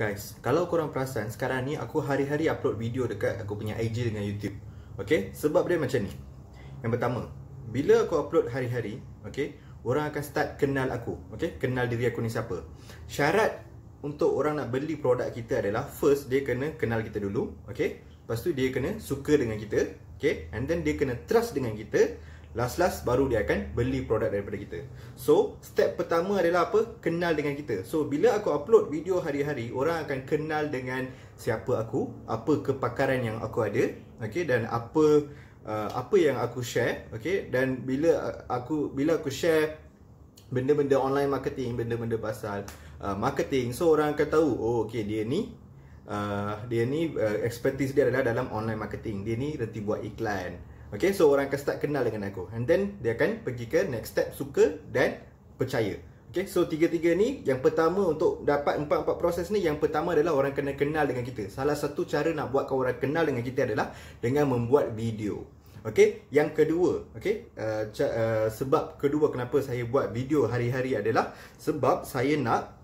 Guys, kalau korang perasan sekarang ni aku hari-hari upload video dekat aku punya IG dengan YouTube. Okay, sebab dia macam ni. Yang pertama, bila aku upload hari-hari, okay, orang akan start kenal aku. Okay, kenal diri aku ni siapa. Syarat untuk orang nak beli produk kita adalah first, dia kena kenal kita dulu. Okay, lepas tu dia kena suka dengan kita. Okay, and then dia kena trust dengan kita. Last-last baru dia akan beli produk daripada kita. So, step pertama adalah apa? Kenal dengan kita. So, bila aku upload video hari-hari, orang akan kenal dengan siapa aku, apa kepakaran yang aku ada, okay? dan apa uh, apa yang aku share, okay? dan bila uh, aku bila aku share benda-benda online marketing, benda-benda pasal uh, marketing, so orang akan tahu, oh okey dia ni uh, dia ni uh, expertise dia adalah dalam online marketing. Dia ni reti buat iklan. Okay, so orang akan start kenal dengan aku. And then, dia akan pergi ke next step, suka dan percaya. Okay, so tiga-tiga ni, yang pertama untuk dapat empat-empat proses ni, yang pertama adalah orang kena kenal dengan kita. Salah satu cara nak buat orang kenal dengan kita adalah dengan membuat video. Okay, yang kedua, okay, uh, uh, sebab kedua kenapa saya buat video hari-hari adalah sebab saya nak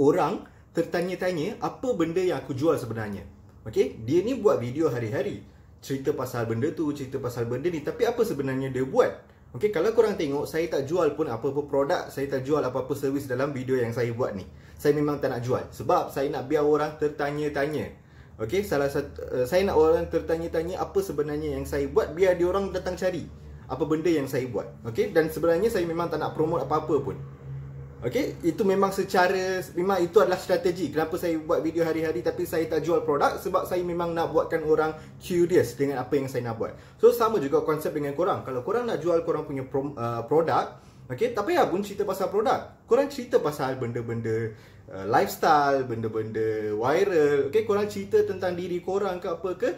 orang tertanya-tanya apa benda yang aku jual sebenarnya. Okay, dia ni buat video hari-hari cerita pasal benda tu, cerita pasal benda ni tapi apa sebenarnya dia buat? Okey, kalau korang tengok, saya tak jual pun apa-apa produk, saya tak jual apa-apa servis dalam video yang saya buat ni. Saya memang tak nak jual sebab saya nak biar orang tertanya-tanya. Okey, salah satu uh, eh, saya nak orang tertanya-tanya apa sebenarnya yang saya buat biar dia orang datang cari apa benda yang saya buat. Okey, dan sebenarnya saya memang tak nak promote apa-apa pun. Okay, itu memang secara, memang itu adalah strategi kenapa saya buat video hari-hari tapi saya tak jual produk sebab saya memang nak buatkan orang curious dengan apa yang saya nak buat. So, sama juga konsep dengan korang. Kalau korang nak jual korang punya pro, uh, produk, okay, tak payah pun cerita pasal produk. Korang cerita pasal benda-benda uh, lifestyle, benda-benda viral, okay, korang cerita tentang diri korang ke apa ke,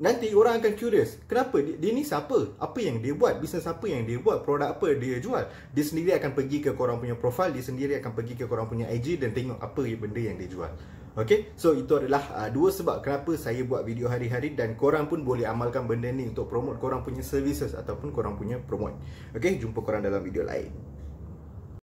nanti orang akan curious kenapa dia, dia ni siapa apa yang dia buat bisnes apa yang dia buat produk apa dia jual dia sendiri akan pergi ke korang punya profil, dia sendiri akan pergi ke korang punya IG dan tengok apa benda yang dia jual Okay, so itu adalah uh, dua sebab kenapa saya buat video hari-hari dan korang pun boleh amalkan benda ni untuk promote korang punya services ataupun korang punya promote. Okay, jumpa korang dalam video lain.